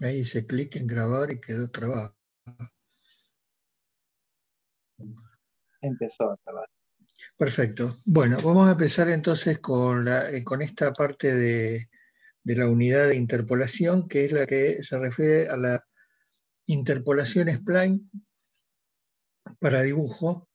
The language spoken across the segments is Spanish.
Ahí hice clic en grabar y quedó trabajo. Empezó a trabajar. Perfecto. Bueno, vamos a empezar entonces con, eh, con esta parte de, la unidad de interpolación, que es la que se refiere a la interpolación spline para dibujo,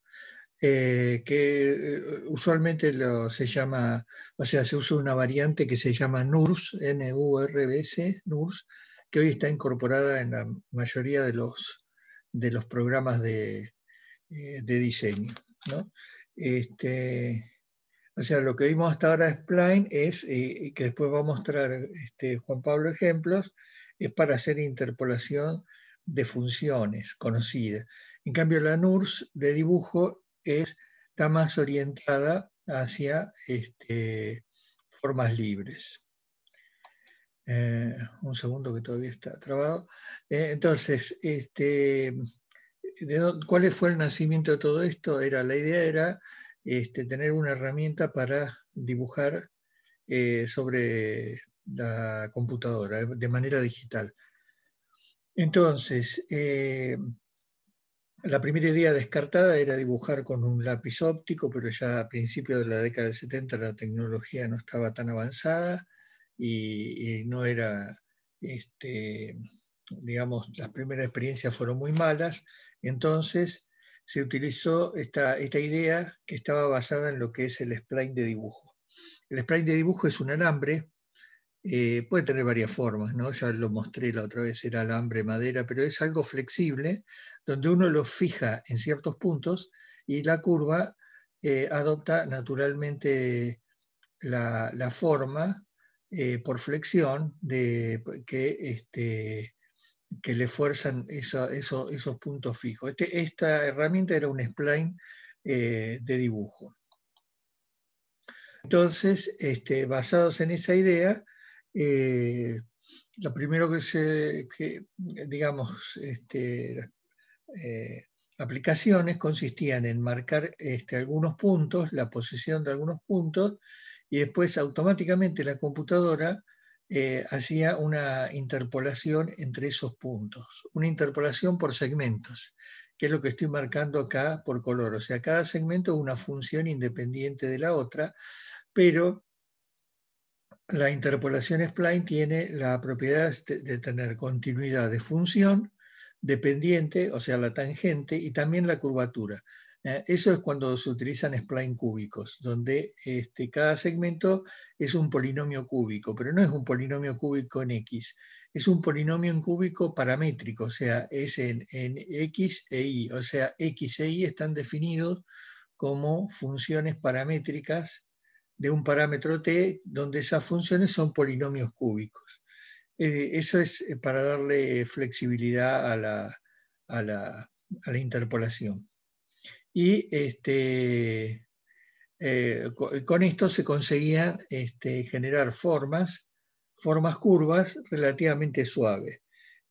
eh, que eh, usualmente se llama, o sea, se usa una variante que se llama NURBS, N-U-R-B-S, NURBS, que hoy está incorporada en la mayoría de los, programas de, eh, diseño. Este, o sea, lo que vimos hasta ahora de Spline es, eh, que después va a mostrar este, Juan Pablo ejemplos, es para hacer interpolación de funciones conocidas. En cambio, la NURS de dibujo es, está más orientada hacia este, formas libres. Eh, un segundo que todavía está trabado. Eh, entonces, este, ¿cuál fue el nacimiento de todo esto? Era, la idea era este, tener una herramienta para dibujar eh, sobre la computadora de manera digital. Entonces, la primera idea descartada era dibujar con un lápiz óptico, pero ya a principios de la década del 70 la tecnología no estaba tan avanzada y, no era, este, digamos, las primeras experiencias fueron muy malas, entonces se utilizó esta, idea que estaba basada en lo que es el spline de dibujo. El spline de dibujo es un alambre, eh, puede tener varias formas, ya lo mostré la otra vez, era alambre, madera, pero es algo flexible donde uno lo fija en ciertos puntos y la curva eh, adopta naturalmente la, la forma eh, por flexión de, este, que, le fuerzan esos puntos fijos. Este, esta herramienta era un spline eh, de dibujo. Entonces, este, basados en esa idea, eh, lo primero que eh, aplicaciones consistían en marcar algunos puntos, la posición de algunos puntos, y después automáticamente la computadora eh, hacía una interpolación entre esos puntos, una interpolación por segmentos, que es lo que estoy marcando acá por color. O sea, cada segmento es una función independiente de la otra, pero la interpolación spline tiene la propiedad de tener continuidad de función, dependiente, o sea, la tangente, y también la curvatura. Eh, eso es cuando se utilizan spline cúbicos, donde este, cada segmento es un polinomio cúbico, pero no es un polinomio cúbico en X, es un polinomio en cúbico paramétrico, o sea, es en, X e Y, o sea, X e Y están definidos como funciones paramétricas de un parámetro t, donde esas funciones son polinomios cúbicos. Eh, eso es eh, para darle flexibilidad a la interpolación y este, eh, con esto se conseguían este, generar formas, formas curvas relativamente suaves.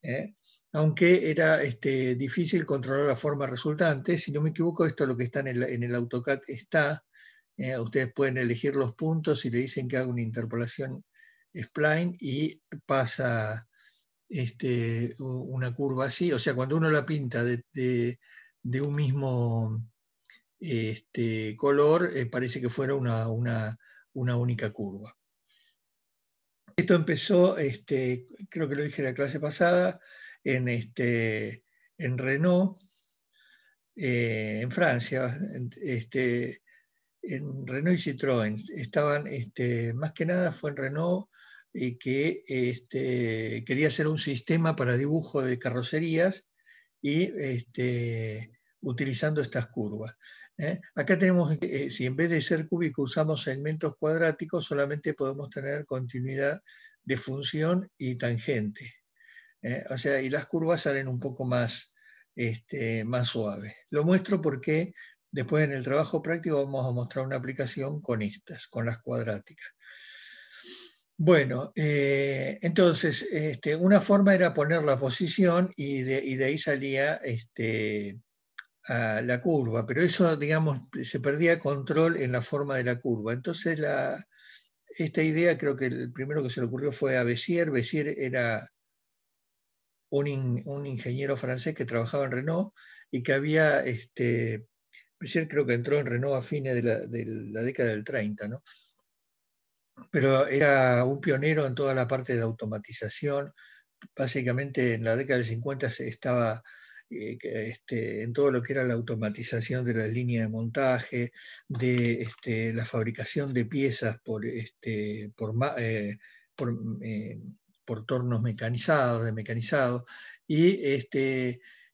¿eh? Aunque era este, difícil controlar la forma resultante, si no me equivoco, esto es lo que está en el, AutoCAD está. ¿eh? ustedes pueden elegir los puntos y le dicen que haga una interpolación spline y pasa este, una curva así. O sea, cuando uno la pinta de de un mismo este, color, eh, parece que fuera una, única curva. Esto empezó, este, creo que lo dije en la clase pasada, en, este, en Renault, eh, en Francia, este, en Renault y Citroën. Estaban, este, más que nada fue en Renault eh, que este, quería hacer un sistema para dibujo de carrocerías y este, utilizando estas curvas. ¿eh? Acá tenemos, eh, si en vez de ser cúbico usamos segmentos cuadráticos, solamente podemos tener continuidad de función y tangente. ¿eh? O sea, y las curvas salen un poco más, este, más suaves. Lo muestro porque después en el trabajo práctico vamos a mostrar una aplicación con estas, con las cuadráticas. Bueno, entonces, este, una forma era poner la posición y de, y de ahí salía este, la curva, pero eso, digamos, se perdía control en la forma de la curva. Entonces, esta idea creo que el primero que se le ocurrió fue a Bessier. Bessier era un, ingeniero francés que trabajaba en Renault y que había, este, Bessier creo que entró en Renault a fines de la, década del 30, ¿no? pero era un pionero en toda la parte de automatización. Básicamente en la década del 50 se estaba eh, este, en todo lo que era la automatización de la línea de montaje, de este, la fabricación de piezas por, este, eh, eh, por, tornos mecanizados, de mecanizados, y,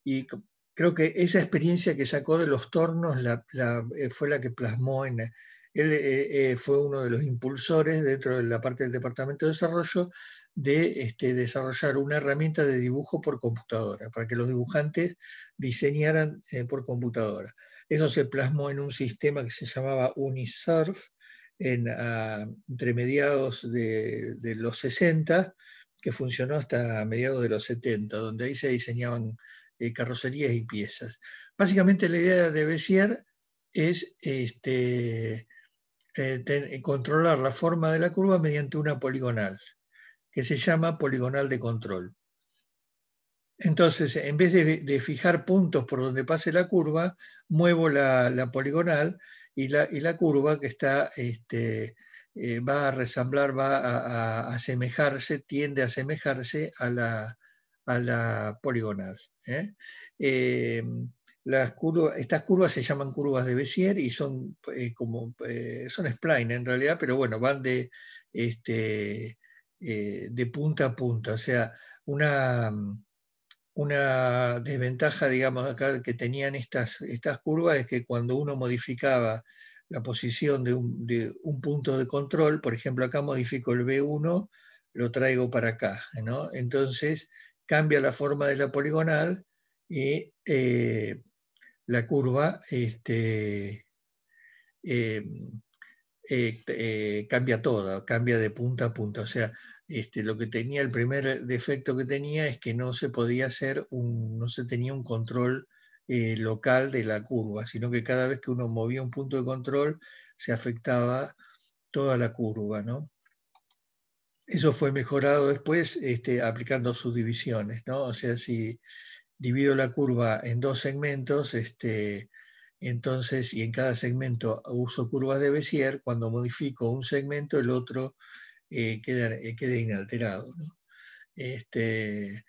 y creo que esa experiencia que sacó de los tornos fue la que plasmó en... Él fue uno de los impulsores dentro de la parte del Departamento de Desarrollo de este, desarrollar una herramienta de dibujo por computadora, para que los dibujantes diseñaran eh, por computadora. Eso se plasmó en un sistema que se llamaba Unisurf, en, ah, entre mediados de, los 60, que funcionó hasta mediados de los 70, donde ahí se diseñaban eh, carrocerías y piezas. Básicamente la idea de Bézier es este, eh, controlar la forma de la curva mediante una poligonal que se llama poligonal de control. Entonces, en vez de, fijar puntos por donde pase la curva, muevo la, poligonal y la, curva que está, este, eh, va a resamblar, va a, asemejarse, tiende a asemejarse a la, poligonal. ¿eh? Eh, estas curvas se llaman curvas de Bézier y son como son spline en realidad, pero bueno, van de este, eh, de punta a punta. O sea, una, mm, una desventaja, digamos, acá que tenían estas, estas curvas es que cuando uno modificaba la posición de un, punto de control, por ejemplo, acá modifico el B1, lo traigo para acá, Entonces cambia la forma de la poligonal y eh, la curva este, eh, eh, eh, cambia todo, cambia de punta a punta. O sea, este, lo que tenía, el primer defecto que tenía es que no se podía hacer un, no se tenía un control eh, local de la curva, sino que cada vez que uno movía un punto de control se afectaba toda la curva, Eso fue mejorado después este, aplicando subdivisiones, ¿no? O sea, si divido la curva en dos segmentos, este, entonces, y en cada segmento uso curvas de Bézier, cuando modifico un segmento, el otro eh, eh, queda, inalterado. Este,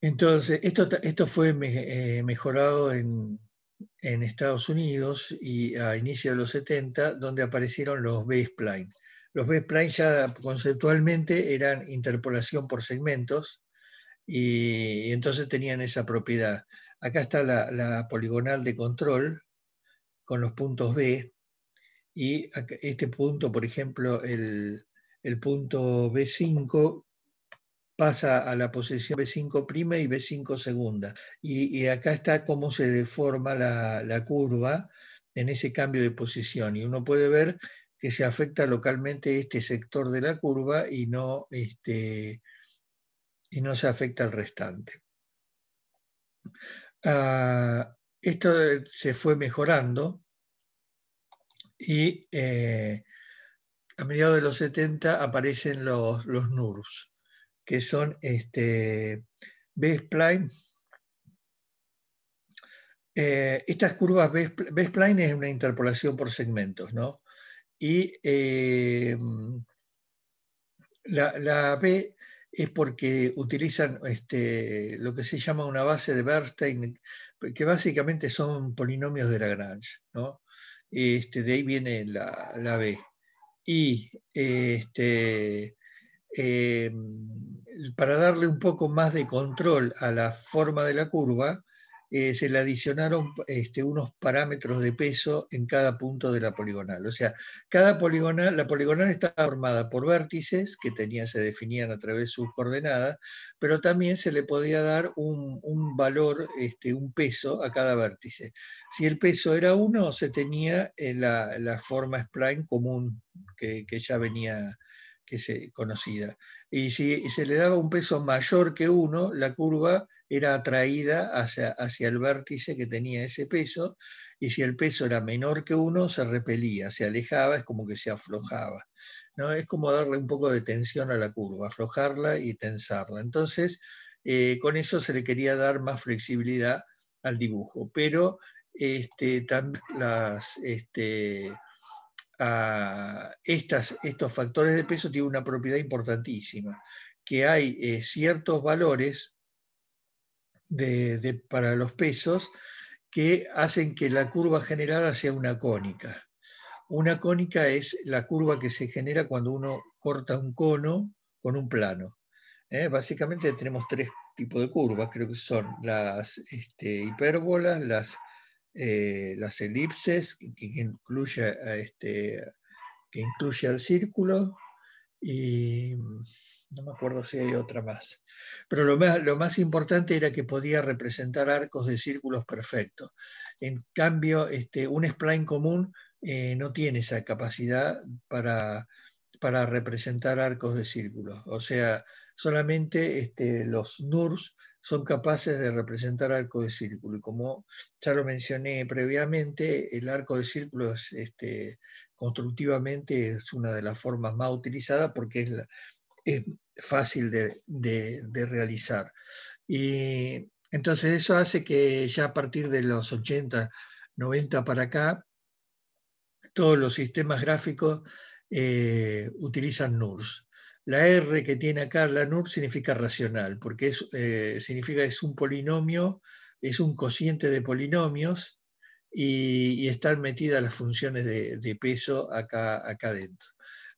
entonces, esto, fue eh, mejorado en, Estados Unidos y a inicios de los 70, donde aparecieron los B-Spline. Los B-Spline ya conceptualmente eran interpolación por segmentos y entonces tenían esa propiedad. Acá está la, poligonal de control con los puntos B. Y este punto, por ejemplo, el, punto B5 pasa a la posición B5' y B5 segunda. Y, acá está cómo se deforma la, curva en ese cambio de posición. Y uno puede ver que se afecta localmente este sector de la curva y no, este, y no se afecta el restante. Ah, esto se fue mejorando y eh, a mediados de los 70 aparecen los, los NURBS, que son este, spline eh, estas curvas B-Spline es una interpolación por segmentos, Y eh, la, la, B es porque utilizan este, lo que se llama una base de Bernstein, que básicamente son polinomios de Lagrange. ¿no? Este, de ahí viene la, B. Y este, em, para darle un poco más de control a la forma de la curva, eh, se le adicionaron este, unos parámetros de peso en cada punto de la poligonal. O sea, cada poligonal, la poligonal está formada por vértices que se definían a través de sus coordenadas, pero también se le podía dar un, valor, este, un peso a cada vértice. Si el peso era 1, se tenía eh, la, la, forma spline común que, ya venía que se, conocida y si se le daba un peso mayor que uno, la curva era atraída hacia, hacia, el vértice que tenía ese peso, y si el peso era menor que uno, se repelía, se alejaba, es como que se aflojaba. ¿no? Es como darle un poco de tensión a la curva, aflojarla y tensarla. Entonces, eh, con eso se le quería dar más flexibilidad al dibujo, pero este, las... Este, estos factores de peso tienen una propiedad importantísima, que hay eh, ciertos valores de, para los pesos que hacen que la curva generada sea una cónica. Una cónica es la curva que se genera cuando uno corta un cono con un plano. ¿eh? Básicamente tenemos tres tipos de curvas, creo que son las este, hipérbolas, las eh, las elipses, que, este, que, incluye al círculo, y no me acuerdo si hay otra más. Pero lo más, importante era que podía representar arcos de círculos perfectos. En cambio, este, un spline común eh, no tiene esa capacidad para, representar arcos de círculos. O sea, solamente este, los NURS son capaces de representar arco de círculo. Y como ya lo mencioné previamente, el arco de círculo este, constructivamente es una de las formas más utilizadas porque es, fácil de, realizar. Y entonces eso hace que ya a partir de los 80, 90 para acá, todos los sistemas gráficos eh, utilizan NURS. La R que tiene acá la NUR, significa racional, porque es, eh, significa es un polinomio, es un cociente de polinomios y, están metidas las funciones de, peso acá, acá dentro.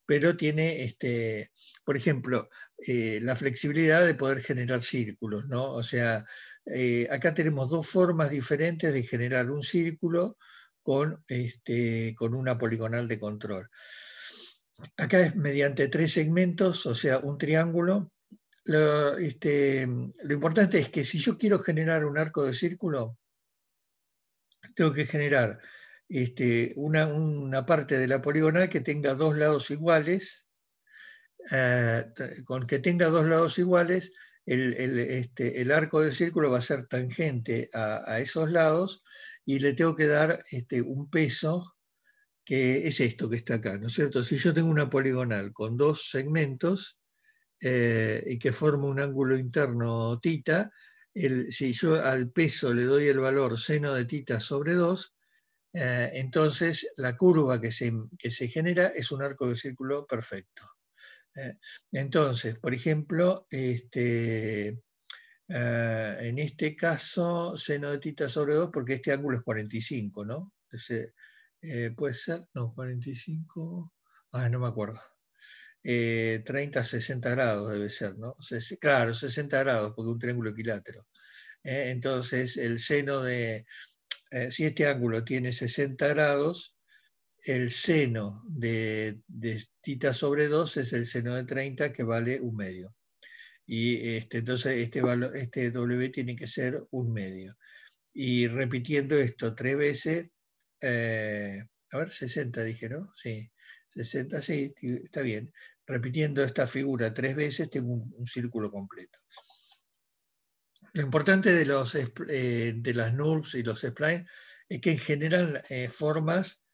Pero tiene, este, por ejemplo, eh, la flexibilidad de poder generar círculos, ¿no? O sea, eh, acá tenemos dos formas diferentes de generar un círculo con este, una poligonal de control acá es mediante tres segmentos, o sea, un triángulo. Este, lo, importante es que si yo quiero generar un arco de círculo, tengo que generar este, una, parte de la polígona que tenga dos lados iguales. Eh, con que tenga dos lados iguales, este, el, arco de círculo va a ser tangente a, esos lados y le tengo que dar un peso que es esto que está acá, ¿no es cierto? Si yo tengo una poligonal con dos segmentos eh, y que forma un ángulo interno tita, si yo al peso le doy el valor seno de tita sobre 2, eh, entonces la curva que se, genera es un arco de círculo perfecto. Eh, entonces, por ejemplo, este, en este caso, seno de tita sobre 2, porque este ángulo es 45, ¿no? Entonces, eh, puede ser, no, 45, ah, no me acuerdo. Eh, 30, 60 grados debe ser, ¿no? claro, 60 grados, porque un triángulo equilátero. Eh, entonces, el seno de, eh, si este ángulo tiene 60 grados, el seno de, de, tita sobre 2 es el seno de 30 que vale un medio. Y este, entonces este, valor este W tiene que ser un medio. Y repitiendo esto tres veces, eh, a ver, 60 dije, ¿no? Sí, 60, sí, está bien. Repitiendo esta figura tres veces tengo un, círculo completo. Lo importante de, los, eh, de las NURBS y los splines es que generan eh, formas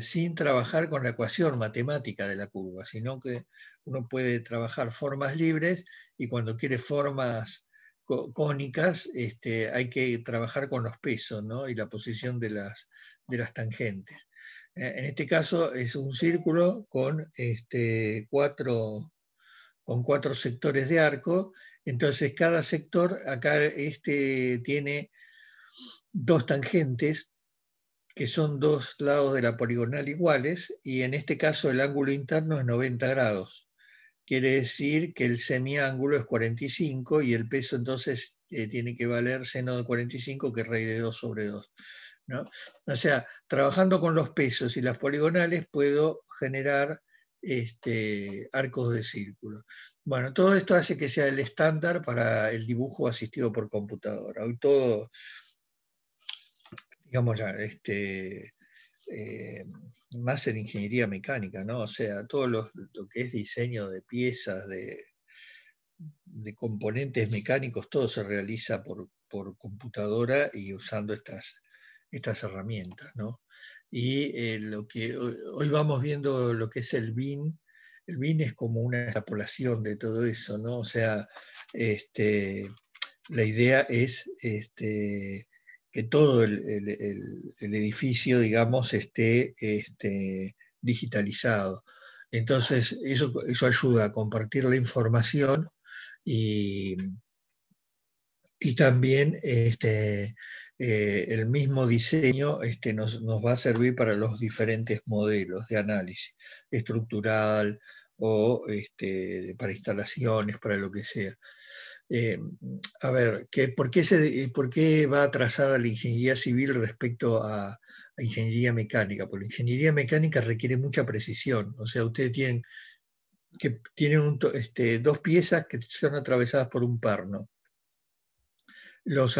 sin trabajar con la ecuación matemática de la curva, sino que uno puede trabajar formas libres y cuando quiere formas cónicas, este, hay que trabajar con los pesos y la posición de las, tangentes. Eh, en este caso es un círculo con, este, cuatro, con cuatro sectores de arco, entonces cada sector, acá este tiene dos tangentes que son dos lados de la poligonal iguales y en este caso el ángulo interno es 90 grados quiere decir que el semiángulo es 45 y el peso entonces eh, tiene que valer seno de 45 que es raíz de 2 sobre 2. O sea, trabajando con los pesos y las poligonales puedo generar este, arcos de círculo. Bueno, todo esto hace que sea el estándar para el dibujo asistido por computadora. Hoy todo, digamos ya, este, eh, más en ingeniería mecánica, ¿no? O sea, todo lo, que es diseño de piezas, de, componentes mecánicos, todo se realiza por, computadora y usando estas, herramientas, ¿no? Y eh, lo que hoy vamos viendo lo que es el BIN. el BIN es como una extrapolación de todo eso, ¿no? O sea, este, la idea es este, que todo el, edificio, digamos, esté este, digitalizado. Entonces, eso, ayuda a compartir la información y, también este, eh, el mismo diseño este, nos, va a servir para los diferentes modelos de análisis estructural o para instalaciones, para lo que sea. Eh, a ver, ¿por, qué se, ¿por qué va atrasada la ingeniería civil respecto a, ingeniería mecánica? Porque la ingeniería mecánica requiere mucha precisión. O sea, ustedes tienen, que tienen este, dos piezas que son atravesadas por un perno. Los,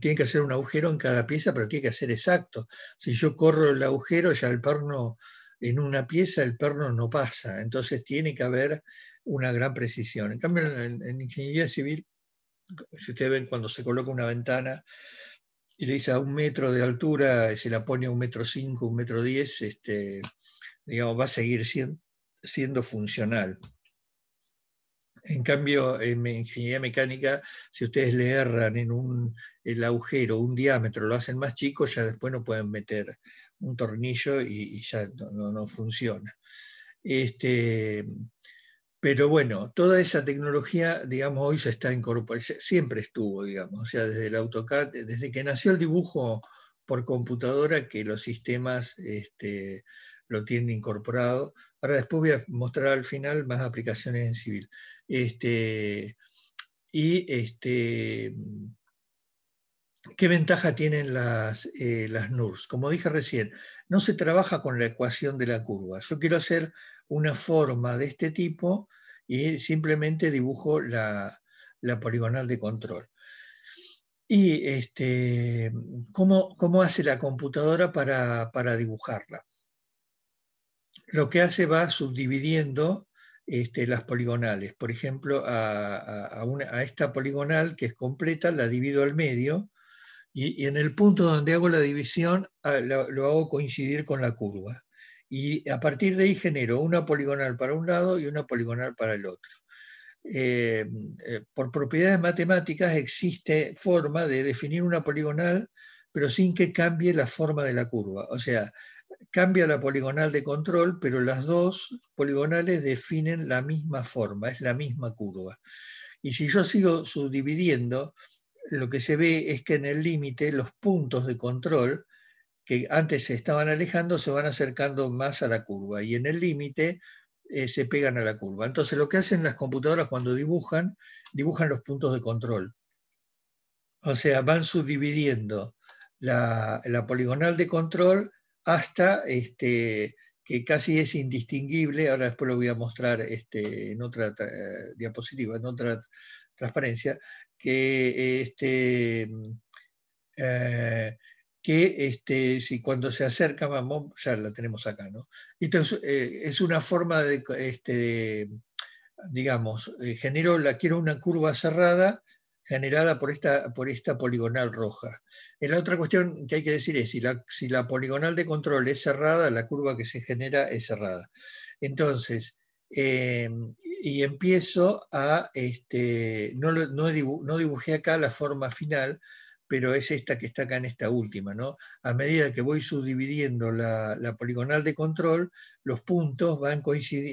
tienen que hacer un agujero en cada pieza, pero tiene que ser exacto. Si yo corro el agujero, ya el perno en una pieza, el perno no pasa. Entonces tiene que haber una gran precisión. En cambio, en, ingeniería civil, si ustedes ven cuando se coloca una ventana y le dice a un metro de altura, se la pone a un metro cinco, un metro diez, este, digamos, va a seguir siendo, funcional. En cambio, en ingeniería mecánica, si ustedes le erran en un, el agujero, un diámetro, lo hacen más chico, ya después no pueden meter un tornillo y, ya no, funciona. Este, pero bueno, toda esa tecnología, digamos, hoy se está incorporando, siempre estuvo, digamos, o sea, desde el AutoCAD, desde que nació el dibujo por computadora, que los sistemas este, lo tienen incorporado. Ahora después voy a mostrar al final más aplicaciones en civil. Este, y este, ¿Qué ventaja tienen las, eh, las NURS? Como dije recién, no se trabaja con la ecuación de la curva. Yo quiero hacer una forma de este tipo y simplemente dibujo la, poligonal de control. ¿Y este, ¿cómo, ¿cómo, hace la computadora para, para, dibujarla? Lo que hace va subdividiendo este, las poligonales. Por ejemplo, a, esta poligonal que es completa la divido al medio y, en el punto donde hago la división ah, lo hago coincidir con la curva y a partir de ahí genero una poligonal para un lado y una poligonal para el otro. Eh, eh, por propiedades matemáticas existe forma de definir una poligonal, pero sin que cambie la forma de la curva. O sea, cambia la poligonal de control, pero las dos poligonales definen la misma forma, es la misma curva. Y si yo sigo subdividiendo, lo que se ve es que en el límite los puntos de control que antes se estaban alejando se van acercando más a la curva y en el límite eh, se pegan a la curva. Entonces lo que hacen las computadoras cuando dibujan, dibujan los puntos de control. O sea, van subdividiendo la, poligonal de control hasta este, que casi es indistinguible, ahora después lo voy a mostrar este, en otra eh, diapositiva, en otra transparencia, que este, eh, que este, si cuando se acerca Mamón, ya la tenemos acá, ¿no? Entonces, eh, es una forma de, este, digamos, eh, la quiero una curva cerrada generada por esta, por esta poligonal roja. Eh, la otra cuestión que hay que decir es, si la, si la poligonal de control es cerrada, la curva que se genera es cerrada. Entonces, y empiezo a, este, no, no dibujé acá la forma final, pero es esta que está acá en esta última. ¿no? A medida que voy subdividiendo la, poligonal de control, los puntos van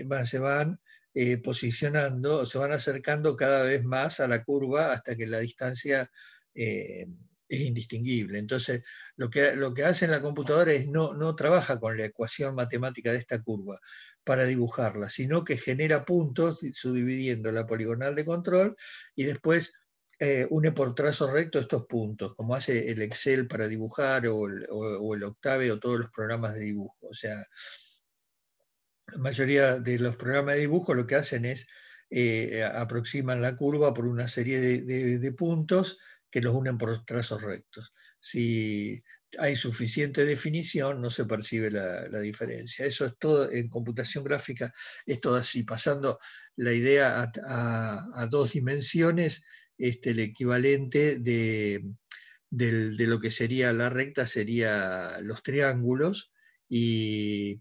van, se van eh, posicionando, se van acercando cada vez más a la curva hasta que la distancia eh, es indistinguible. Entonces, lo que, lo que hace en la computadora es no, no trabaja con la ecuación matemática de esta curva para dibujarla, sino que genera puntos subdividiendo la poligonal de control y después eh, une por trazos rectos estos puntos, como hace el Excel para dibujar o el, Octave o todos los programas de dibujo. O sea, la mayoría de los programas de dibujo lo que hacen es eh, aproximan la curva por una serie de, puntos que los unen por trazos rectos. Si hay suficiente definición, no se percibe la, diferencia. Eso es todo, en computación gráfica es todo así, pasando la idea a dos dimensiones este, el equivalente de, lo que sería la recta, sería los triángulos, y,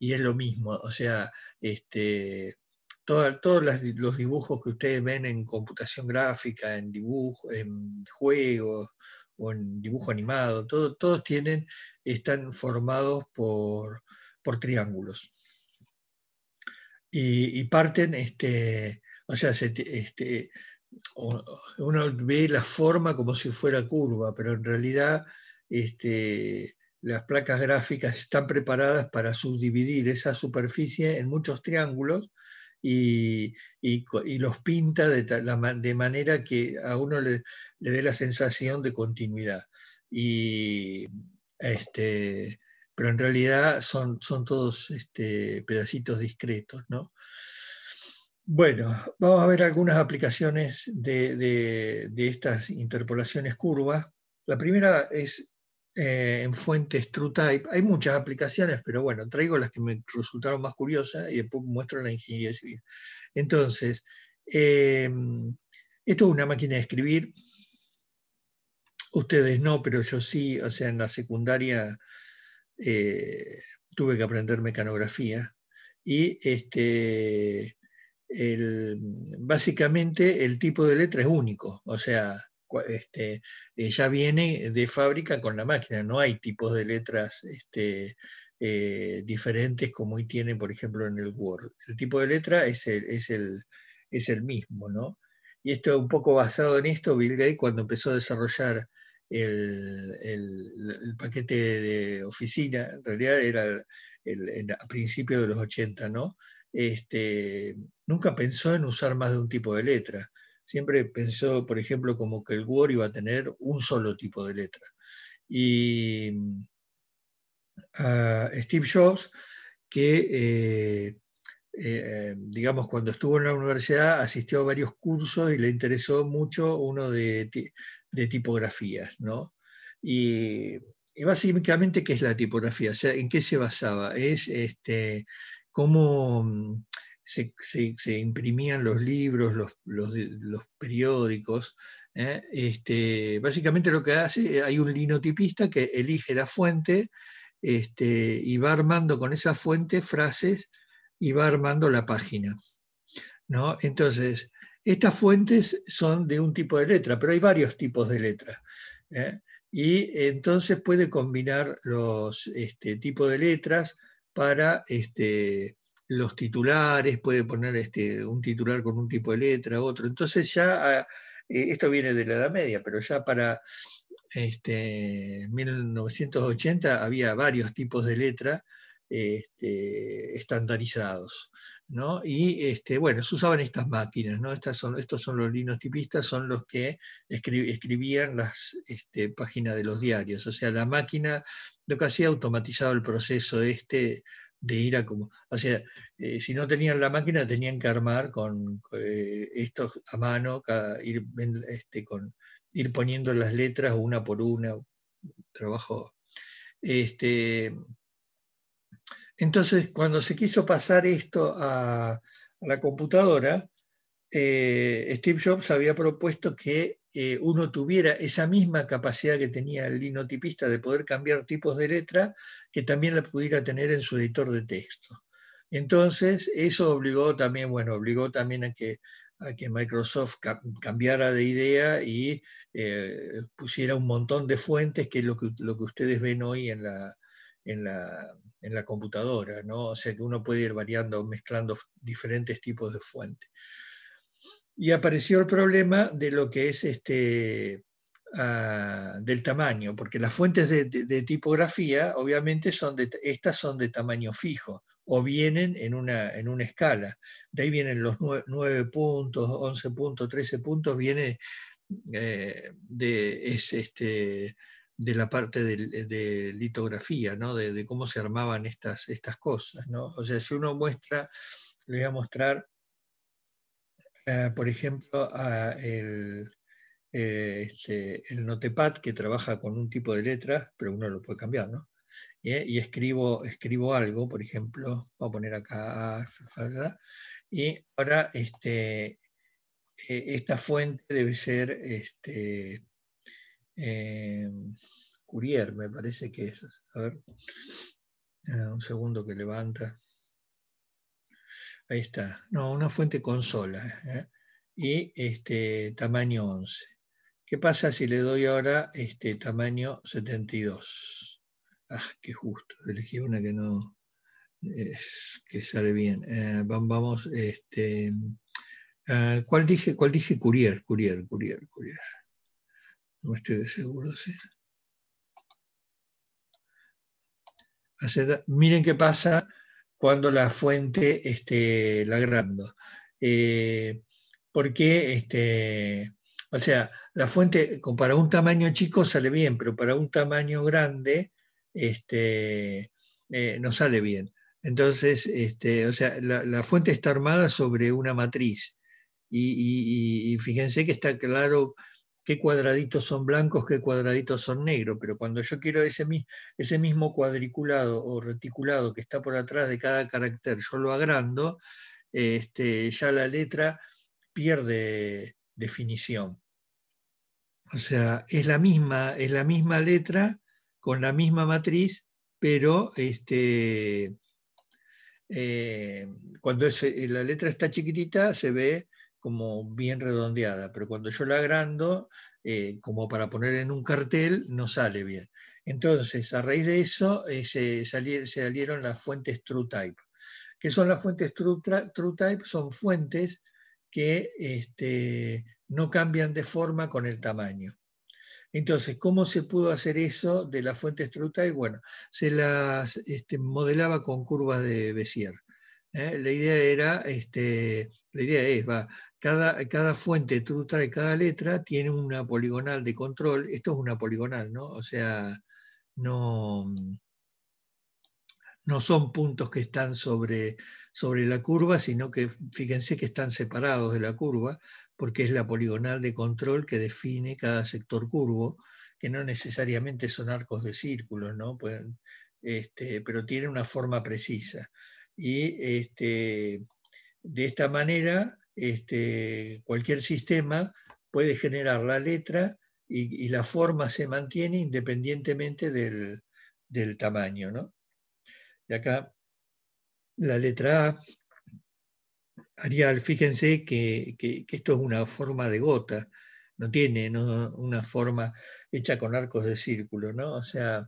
es lo mismo. O sea, este, todos los dibujos que ustedes ven en computación gráfica, en, dibujo, en juegos o en dibujo animado, todos tienen, están formados por, triángulos. Y, parten, este, o sea, se, uno ve la forma como si fuera curva, pero en realidad este, las placas gráficas están preparadas para subdividir esa superficie en muchos triángulos y, los pinta de, manera que a uno le, dé la sensación de continuidad. Este, pero en realidad son, todos este, pedacitos discretos. Bueno, vamos a ver algunas aplicaciones de, estas interpolaciones curvas. La primera es eh, en fuentes TrueType. Hay muchas aplicaciones, pero bueno, traigo las que me resultaron más curiosas y después muestro la ingeniería civil. Entonces, em, esto es una máquina de escribir. Ustedes no, pero yo sí. O sea, en la secundaria eh, tuve que aprender mecanografía y este, básicamente el tipo de letra es único, o sea, este, eh, ya viene de fábrica con la máquina, no hay tipos de letras este, eh, diferentes como hoy tiene, por ejemplo, en el Word. El tipo de letra es el, es el, mismo, ¿no? Y esto es un poco basado en esto, Bill Gates cuando empezó a desarrollar el, el paquete de oficina, en realidad era a principios de los 80, ¿no? este, nunca pensó en usar más de un tipo de letra. Siempre pensó, por ejemplo, como que el Word iba a tener un solo tipo de letra. Y ah, Steve Jobs, que, eh, eh, digamos, cuando estuvo en la universidad asistió a varios cursos y le interesó mucho uno de, tipografías, ¿no? Y, básicamente, ¿qué es la tipografía? ¿en qué se basaba? Es este, cómo mm, se, imprimían los libros, los, periódicos. ¿eh? Este, básicamente lo que hace, hay un linotipista que elige la fuente este, y va armando con esa fuente frases y va armando la página. Entonces, estas fuentes son de un tipo de letra, pero hay varios tipos de letra. ¿eh? Y entonces puede combinar los este, tipos de letras, para este, los titulares, puede poner este, un titular con un tipo de letra, otro. Entonces ya, ah, eh, esto viene de la Edad Media, pero ya para 1980 este, había varios tipos de letra estandarizados. Y este, bueno, se usaban estas máquinas, ¿no? Estas son, estos son los linotipistas, son los que escribían las este, páginas de los diarios. O sea, la máquina lo que hacía automatizaba el proceso este de ir a como... O sea, eh, si no tenían la máquina tenían que armar con eh, estos a mano, ir, este, con, ir poniendo las letras una por una, trabajo... Este, entonces, cuando se quiso pasar esto a, la computadora, eh, Steve Jobs había propuesto que eh, uno tuviera esa misma capacidad que tenía el linotipista de poder cambiar tipos de letra, que también la pudiera tener en su editor de texto. Entonces, eso obligó también, bueno, obligó también a que, a que Microsoft cambiara de idea y eh, pusiera un montón de fuentes, que es lo que, lo que ustedes ven hoy en la, en la en la computadora, ¿no? O sea que uno puede ir variando, mezclando diferentes tipos de fuentes. Y apareció el problema de lo que es este, ah, del tamaño, porque las fuentes de, tipografía, obviamente, son de, estas son de tamaño fijo o vienen en una, en una escala. De ahí vienen los 9, puntos, 11 puntos, 13 puntos, viene eh, de, es este, de la parte eh, de, litografía, de, cómo se armaban estas, estas cosas. O sea, si uno muestra, le voy a mostrar, eh, por ejemplo, eh, este, el, notepad que trabaja con un tipo de letra, pero uno lo puede cambiar, ¿no? Y escribo, escribo algo, por ejemplo, voy a poner acá, ah, y ahora este, esta fuente debe ser este, eh, Curier, me parece que es. A ver, ah, un segundo que levanta. Ahí está. No, una fuente consola. ¿eh? Y este, tamaño 11. ¿Qué pasa si le doy ahora este tamaño 72? Ah, qué justo. Elegí una que no que sale bien. Eh, vamos, este, eh, ¿cuál dije? ¿Cuál dije? Courier, Courier, Courier, Courier no estoy seguro si. miren qué pasa cuando la fuente esté lagrando. Eh, porque, este, o sea, la fuente para un tamaño chico sale bien, pero para un tamaño grande este, eh, no sale bien. Entonces, este, o sea, la, fuente está armada sobre una matriz. y fíjense que está claro qué cuadraditos son blancos, qué cuadraditos son negros, pero cuando yo quiero ese, ese mismo cuadriculado o reticulado que está por atrás de cada carácter, yo lo agrando, este, ya la letra pierde definición. O sea, es la misma, es la misma letra con la misma matriz, pero este, eh, cuando la letra está chiquitita se ve como bien redondeada, pero cuando yo la agrando, eh, como para poner en un cartel, no sale bien. Entonces, a raíz de eso, eh, se, salieron, las fuentes TrueType. ¿Qué son las fuentes TrueType? son fuentes que este, no cambian de forma con el tamaño. Entonces, ¿cómo se pudo hacer eso de las fuentes TrueType? Bueno, se las este, modelaba con curvas de Bézier. ¿eh? La idea era, este, la idea es, va, cada, cada fuente y cada letra tiene una poligonal de control. Esto es una poligonal, ¿no? O sea, no, no son puntos que están sobre, sobre la curva, sino que fíjense que están separados de la curva, porque es la poligonal de control que define cada sector curvo, que no necesariamente son arcos de círculo, ¿no? Pues, este, pero tiene una forma precisa. Y este, de esta manera este, cualquier sistema puede generar la letra y, la forma se mantiene independientemente del, tamaño. ¿no? Y acá la letra A, Arial, fíjense que, esto es una forma de gota, no tiene una forma hecha con arcos de círculo, ¿no? O sea,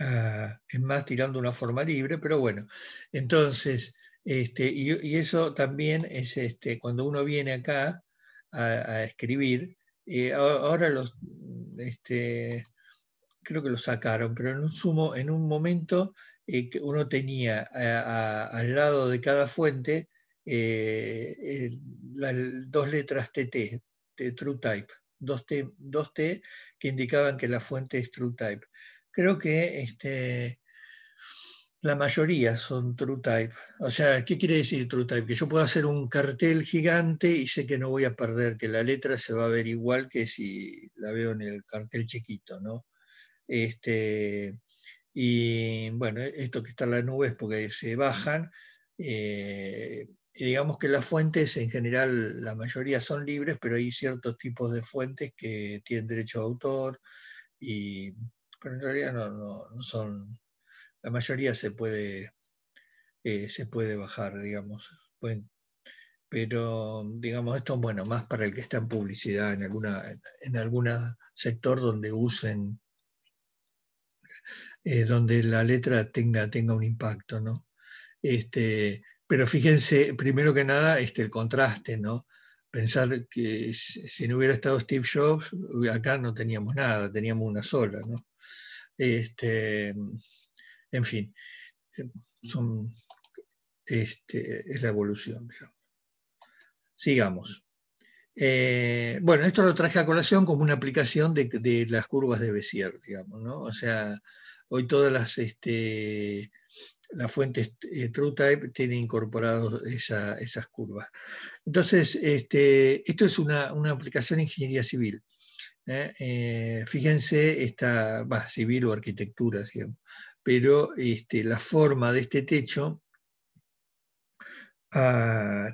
ah, es más tirando una forma libre, pero bueno. Entonces, este, y, eso también es este, cuando uno viene acá a, escribir, eh, ahora los, este, creo que lo sacaron, pero en un, sumo, en un momento eh, que uno tenía al lado de cada fuente eh, las dos letras TT, de Type, dos T, dos T que indicaban que la fuente es True Type. Creo que este, la mayoría son true type. O sea, ¿qué quiere decir true type? Que yo puedo hacer un cartel gigante y sé que no voy a perder, que la letra se va a ver igual que si la veo en el cartel chiquito, ¿no? Este, y bueno, esto que está en la nube es porque se bajan. Eh, digamos que las fuentes en general, la mayoría son libres, pero hay ciertos tipos de fuentes que tienen derecho de autor, y, pero en realidad no son la mayoría se puede, eh, se puede bajar, digamos. pero, digamos, esto es bueno, más para el que está en publicidad, en algún en alguna sector donde usen, eh, donde la letra tenga, tenga un impacto, ¿no? Este, pero fíjense, primero que nada, este, el contraste, ¿no? Pensar que si no hubiera estado Steve Jobs, acá no teníamos nada, teníamos una sola, ¿no? Este, en fin, este, es la evolución. Sigamos. Eh, bueno, esto lo traje a colación como una aplicación de, las curvas de Bézier, digamos, ¿no? O sea, hoy todas las, este, fuentes eh, TrueType tienen incorporadas esas curvas. Entonces, este, esto es una, aplicación de ingeniería civil. ¿eh? fíjense, esta, civil o arquitectura, digamos pero este, la forma de este techo, ah,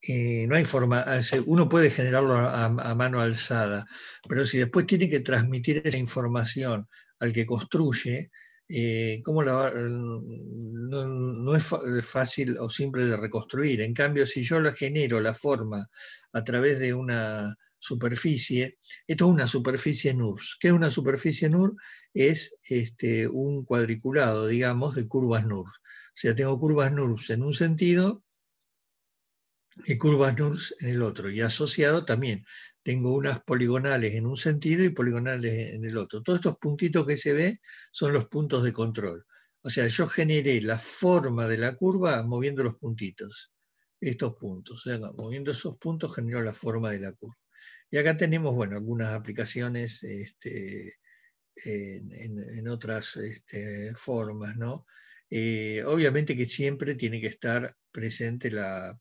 eh, no hay forma, ah, uno puede generarlo a, mano alzada, pero si después tiene que transmitir esa información al que construye, eh, ¿cómo la, no, no, es fácil o simple de reconstruir. En cambio, si yo la genero, la forma, a través de una superficie. Esto es una superficie NURS. ¿Qué es una superficie NURS? Es este, un cuadriculado, digamos, de curvas NURS. O sea, tengo curvas NURS en un sentido y curvas NURS en el otro. Y asociado también tengo unas poligonales en un sentido y poligonales en el otro. Todos estos puntitos que se ve son los puntos de control. O sea, yo generé la forma de la curva moviendo los puntitos, estos puntos. O sea, moviendo esos puntos generó la forma de la curva. Y acá tenemos, bueno, algunas aplicaciones este, en, otras este, formas, ¿no? Eh, obviamente que siempre tiene que estar presente la,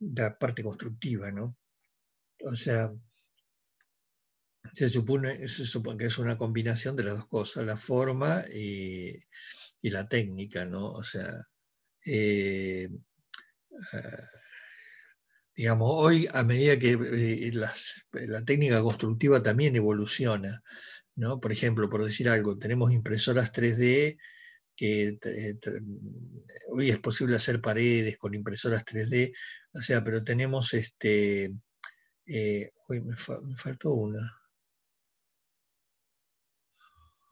la parte constructiva, ¿no? O sea, se supone, supone, que es una combinación de las dos cosas, la forma y, la técnica, ¿no? O sea, eh, eh, digamos, hoy a medida que eh, eh, eh, la técnica constructiva también evoluciona, ¿no? Por ejemplo, por decir algo, tenemos impresoras 3D que hoy es posible hacer paredes con impresoras 3D, o sea, pero tenemos este... hoy me, faltó una.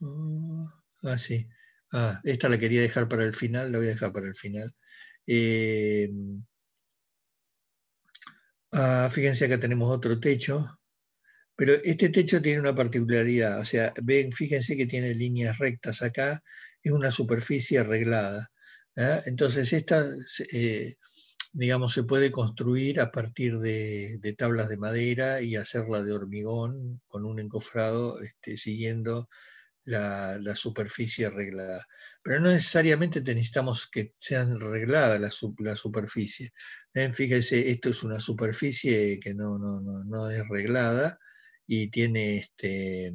Mm, ah, sí. Ah, esta la quería dejar para el final, la voy a dejar para el final. Ah, fíjense que tenemos otro techo, pero este techo tiene una particularidad, o sea, ven, fíjense que tiene líneas rectas acá, es una superficie arreglada. ¿ah? Entonces, esta, eh, digamos, se puede construir a partir de, tablas de madera y hacerla de hormigón con un encofrado este, siguiendo la, la superficie arreglada pero no necesariamente necesitamos que sean reglada la, superficie. ¿eh? Fíjense, esto es una superficie que no, no, es reglada y tiene este...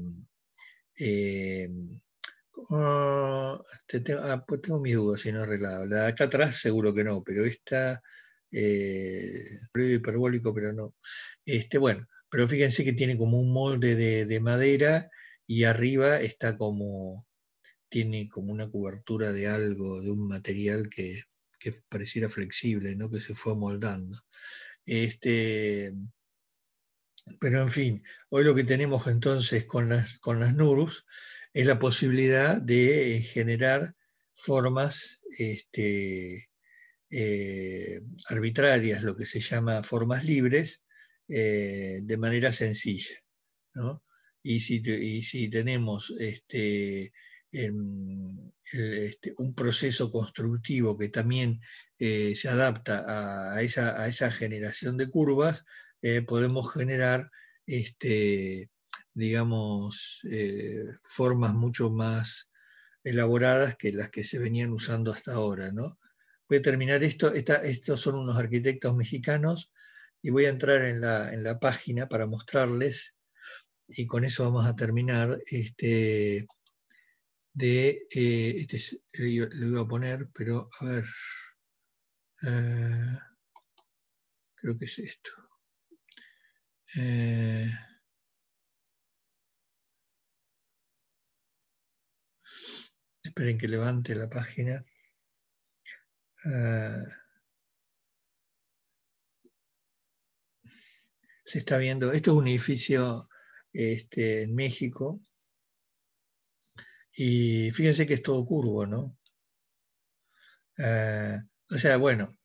Eh, tengo, ah, pues mi duda si no es reglada. La acá atrás seguro que no, pero esta... Eh, hiperbólico, pero no. Este, bueno, pero fíjense que tiene como un molde de, de madera y arriba está como tiene como una cobertura de algo, de un material que, pareciera flexible, que se fue amoldando. Este, pero en fin, hoy lo que tenemos entonces con las, con las NURUS es la posibilidad de generar formas este, eh, arbitrarias, lo que se llama formas libres, eh, de manera sencilla. Y, si, y si tenemos este, este, un proceso constructivo que también eh, se adapta a, esa, generación de curvas, eh, podemos generar, este, digamos, eh, formas mucho más elaboradas que las que se venían usando hasta ahora. ¿no? Voy a terminar esto, estos son unos arquitectos mexicanos y voy a entrar en la, página para mostrarles y con eso vamos a terminar. Este, de, eh, este lo iba a poner, pero a ver, eh, creo que es esto. Eh, esperen que levante la página. se está viendo, esto es un edificio este, en México, y fíjense que es todo curvo, ¿no? Ah, o sea, bueno,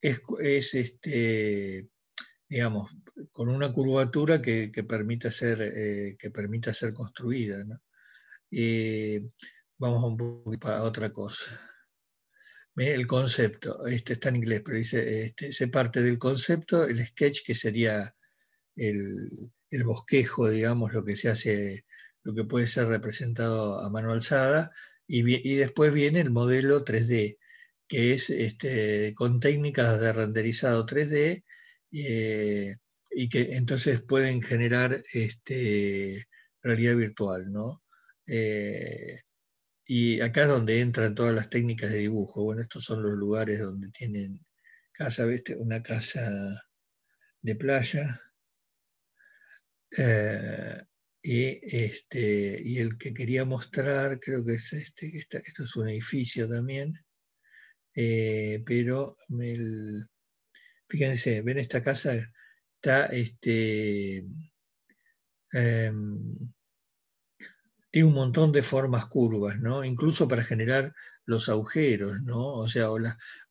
es, este, digamos, con una curvatura que, que permita, ser, eh, que permita ser construida. ¿no? Eh, vamos un poco a otra cosa. El concepto, este está en inglés, pero dice, este, se parte del concepto, el sketch que sería el, el bosquejo, digamos, lo que se hace lo que puede ser representado a mano alzada, y, después viene el modelo 3D, que es este, con técnicas de renderizado 3D, eh, y que entonces pueden generar este, realidad virtual, ¿no? Eh, y acá es donde entran todas las técnicas de dibujo. Bueno, estos son los lugares donde tienen casa, Una casa de playa. Eh, y, eh, este, y el que quería mostrar, creo que es este, esto es un edificio también, eh, pero fíjense, ven esta casa, está este, em, tiene un montón de formas curvas, ¿no? Incluso para generar los agujeros, ¿no? O sea,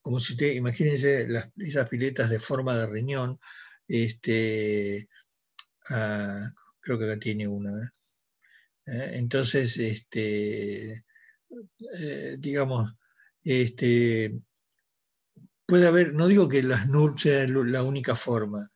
como si usted, imagínense las, esas piletas de forma de riñón, este, ah, creo que acá tiene una. ¿eh? ¿Eh? Entonces, este, eh, digamos, este, puede haber, no digo que las NURB sean la única forma.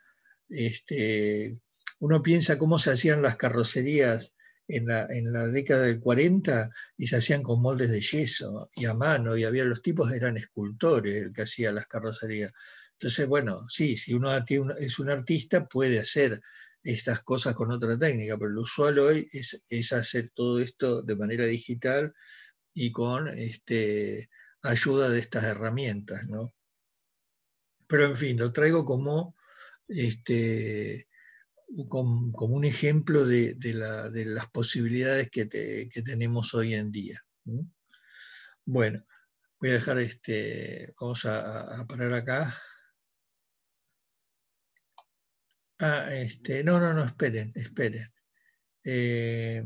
Este, uno piensa cómo se hacían las carrocerías en la, década del 40 y se hacían con moldes de yeso y a mano, y había los tipos eran escultores el que hacía las carrocerías. Entonces, bueno, sí, si uno es un artista, puede hacer estas cosas con otra técnica, pero lo usual hoy es, hacer todo esto de manera digital y con este, ayuda de estas herramientas. ¿no? Pero en fin, lo traigo como, este, como, un ejemplo de, las posibilidades que, tenemos hoy en día. Bueno, voy a dejar este, vamos a parar acá. Ah, este, no, no, no, esperen, esperen. Eh,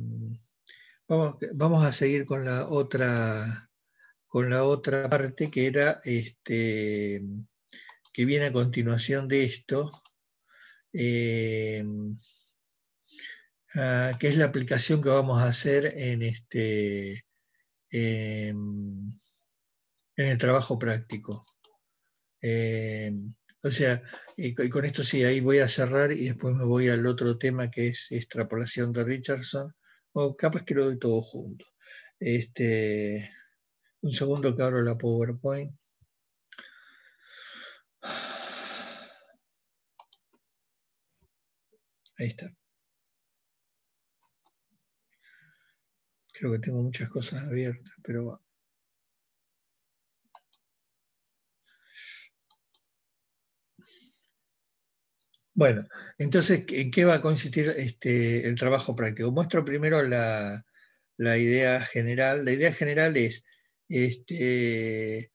vamos, a seguir con la otra, con la otra parte que era este, que viene a continuación de esto, eh, ah, que es la aplicación que vamos a hacer en este en el trabajo práctico. Eh, o sea, y, con esto sí, ahí voy a cerrar y después me voy al otro tema que es extrapolación de Richardson, o capaz que lo doy todo junto. Este, un segundo que abro la PowerPoint. Ahí está. Creo que tengo muchas cosas abiertas, pero Bueno, entonces, ¿en qué va a consistir este, el trabajo práctico? Muestro primero la, idea general. La idea general es, este,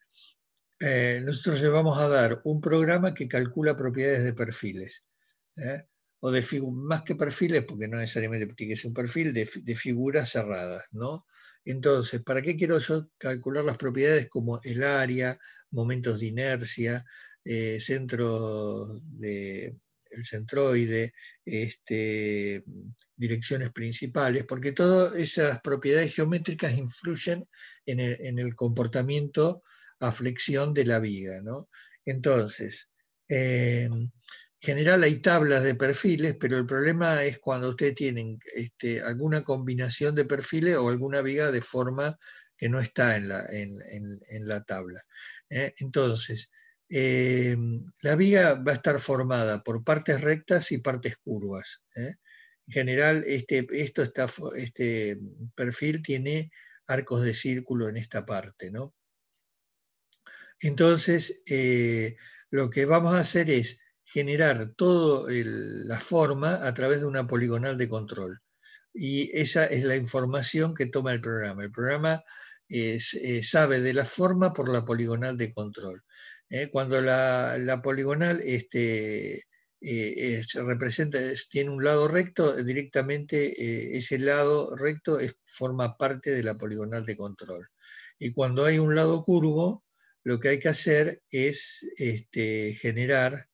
eh, nosotros le vamos a dar un programa que calcula propiedades de perfiles, ¿eh? o de más que perfiles, porque no necesariamente tiene que un perfil, de, figuras cerradas. ¿no? Entonces, ¿para qué quiero yo calcular las propiedades como el área, momentos de inercia, eh, centros de el centroide, este, direcciones principales, porque todas esas propiedades geométricas influyen en el, comportamiento a flexión de la viga. ¿no? Entonces, en eh, general hay tablas de perfiles, pero el problema es cuando ustedes tienen este, alguna combinación de perfiles o alguna viga de forma que no está en la, tabla. ¿eh? Entonces, eh, la viga va a estar formada por partes rectas y partes curvas. ¿eh? En general, este, esto está, este perfil tiene arcos de círculo en esta parte. Entonces, eh, lo que vamos a hacer es generar toda la forma a través de una poligonal de control. Y esa es la información que toma el programa. El programa sabe de la forma por la poligonal de control. ¿eh? cuando la, poligonal este, eh, tiene un lado recto, directamente eh, ese lado recto forma parte de la poligonal de control. Y cuando hay un lado curvo, lo que hay que hacer es este, generar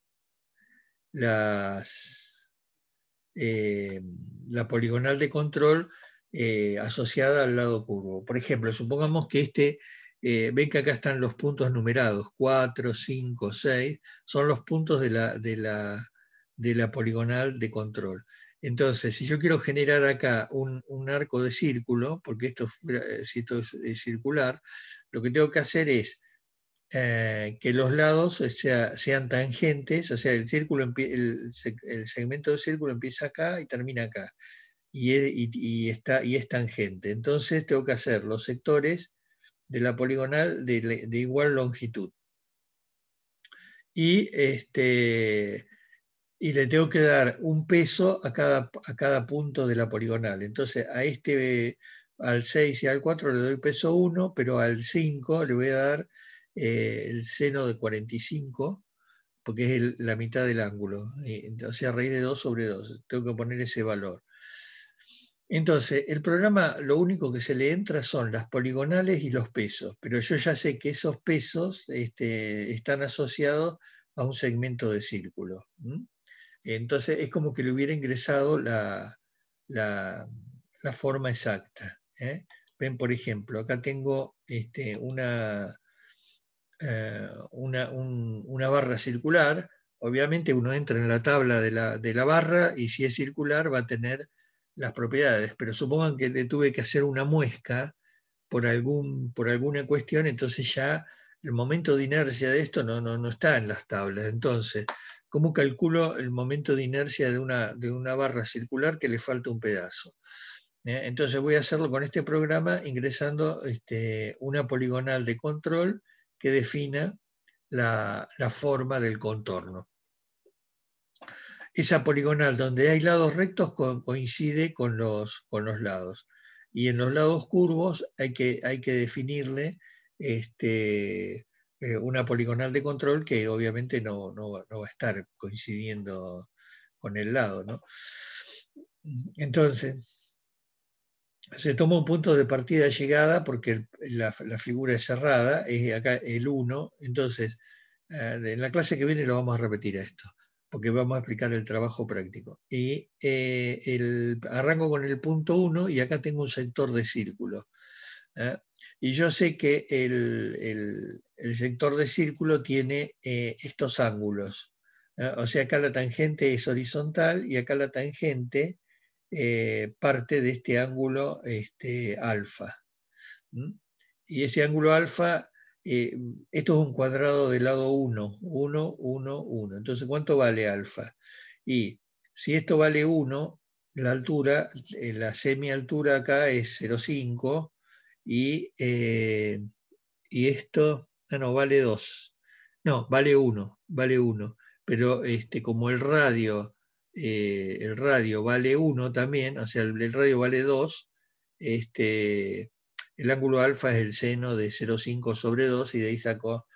la poligonal de control asociada al lado curvo. Por ejemplo, supongamos que este eh, ven que acá están los puntos numerados, 4, 5, 6, son los puntos de la, de la, de la poligonal de control. Entonces, si yo quiero generar acá un, un arco de círculo, porque esto, eh, es, circular, lo que tengo que hacer es eh, que los lados sean tangentes, o sea, el, círculo, el, segmento de círculo empieza acá y termina acá, y, y, está, y es tangente. Entonces tengo que hacer los sectores de la poligonal de, igual longitud. Y, este, y, le tengo que dar un peso a cada, a cada punto de la poligonal. Entonces a este, al 6 y al 4 le doy peso 1, pero al 5 le voy a dar eh, el seno de 45, porque es la mitad del ángulo. O sea, raíz de 2 sobre 2, tengo que poner ese valor. Entonces, el programa lo único que se le entra son las poligonales y los pesos, pero yo ya sé que esos pesos este, están asociados a un segmento de círculo. Entonces, es como que le hubiera ingresado la, forma exacta. ¿eh? Ven, por ejemplo, acá tengo este, una, eh, una, barra circular. Obviamente uno entra en la tabla de la barra y si es circular va a tener las propiedades, pero supongan que le tuve que hacer una muesca por, algún, por alguna cuestión, entonces ya el momento de inercia de esto no, está en las tablas. Entonces, ¿cómo calculo el momento de inercia de una, de una barra circular que le falta un pedazo? ¿Eh? Entonces voy a hacerlo con este programa ingresando este, una poligonal de control que defina la forma del contorno esa poligonal donde hay lados rectos coincide con los, con los lados. Y en los lados curvos hay que, hay que definirle este, eh, una poligonal de control que obviamente no, no, va a estar coincidiendo con el lado. Entonces, se toma un punto de partida llegada porque la, la, figura es cerrada, es acá el 1, entonces en eh, la clase que viene lo vamos a repetir a esto porque vamos a explicar el trabajo práctico. Y eh, arranco con el punto 1 y acá tengo un sector de círculo. ¿eh? Y yo sé que el, sector de círculo tiene eh, estos ángulos. O sea, acá la tangente es horizontal y acá la tangente parte de este ángulo este, alfa. Y ese ángulo alfa eh, esto es un cuadrado del lado 1, 1, 1, 1. Entonces, ¿cuánto vale alfa? Y si esto vale 1, la altura, eh, la semialtura acá es 0,5 y, eh, y esto, no, vale 2. No, vale 1, vale 1. Pero este, como el radio, el radio vale 1 también, o sea, el radio vale 2, este, el ángulo alfa es el seno de 0,5 sobre 2 y de ahí saco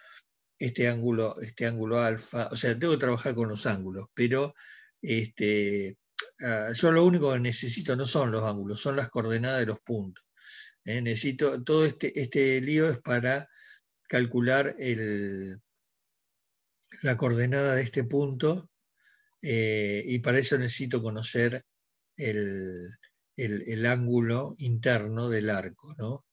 este ángulo, este ángulo alfa. O sea, tengo que trabajar con los ángulos, pero este, ah, yo lo único que necesito no son los ángulos, son las coordenadas de los puntos. ¿eh? Necesito, todo este, este, lío es para calcular la coordenada de este punto eh, y para eso necesito conocer el, el, ángulo interno del arco, ¿no?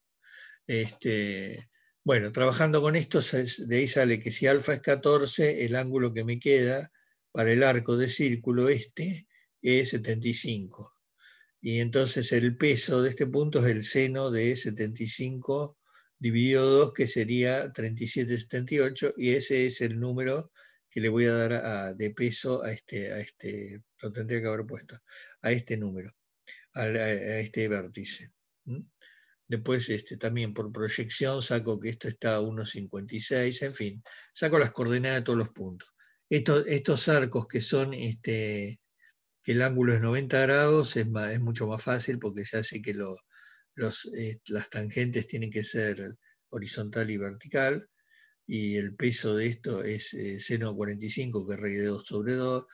Este, bueno, trabajando con esto, de ahí sale que si alfa es 14, el ángulo que me queda para el arco de círculo este es 75. Y entonces el peso de este punto es el seno de 75 dividido 2, que sería 37,78, y ese es el número que le voy a dar de peso a este, a este, lo tendría que haber puesto, a este número, a este vértice. Después este, también por proyección saco que esto está a 1,56, en fin, saco las coordenadas de todos los puntos. Estos, estos arcos que son, este, que el ángulo es 90 grados, es, es mucho más fácil porque se hace que los, eh, las tangentes tienen que ser horizontal y vertical, y el peso de esto es seno eh, 45, que es de 2 sobre 2.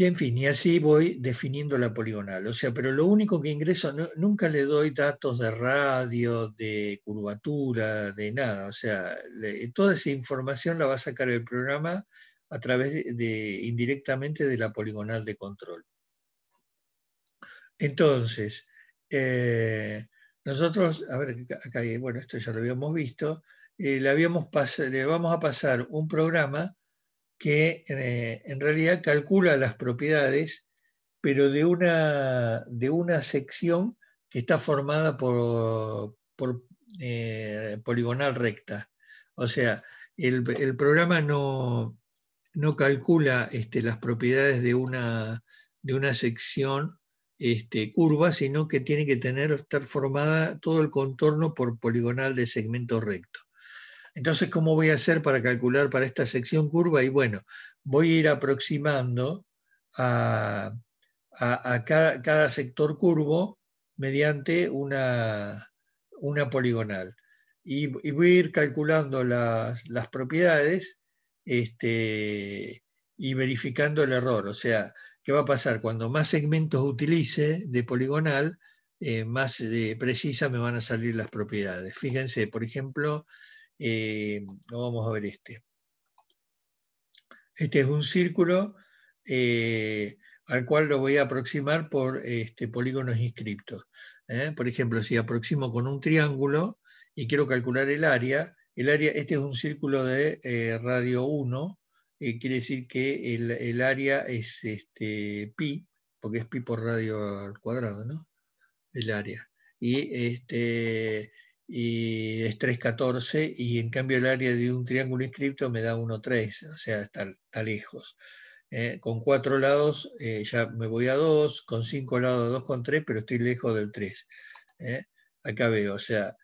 Y en fin, y así voy definiendo la poligonal. O sea, pero lo único que ingreso, nunca le doy datos de radio, de curvatura, de nada. O sea, toda esa información la va a sacar el programa a través de, indirectamente de la poligonal de control. Entonces, eh, nosotros, a ver, acá, bueno, esto ya lo habíamos visto, eh, le, le vamos a pasar un programa que eh, en realidad calcula las propiedades, pero de una, de una sección que está formada por, por eh, poligonal recta. O sea, el, el programa no, no calcula este, las propiedades de una, de una sección este, curva, sino que tiene que tener, estar formada todo el contorno por poligonal de segmento recto. Entonces, ¿cómo voy a hacer para calcular para esta sección curva? Y bueno, voy a ir aproximando a, cada, sector curvo mediante una, poligonal. Y, voy a ir calculando las, propiedades este, y verificando el error. O sea, ¿qué va a pasar? Cuando más segmentos utilice de poligonal, eh, más precisas eh, precisa me van a salir las propiedades. Fíjense, por ejemplo, eh, vamos a ver este. Este es un círculo eh, al cual lo voy a aproximar por este, polígonos inscriptos. ¿eh? Por ejemplo, si aproximo con un triángulo y quiero calcular el área, el área este es un círculo de radio 1, quiere decir que el, el, área es este, pi, porque es pi por radio al cuadrado, ¿no? El área. Y este, y es 3.14 y en cambio el área de un triángulo inscripto me da 1.3, o sea, está, lejos. Eh, con cuatro lados eh, ya me voy a 2, con cinco lados 2.3, pero estoy lejos del 3. Eh. Acá veo, o sea,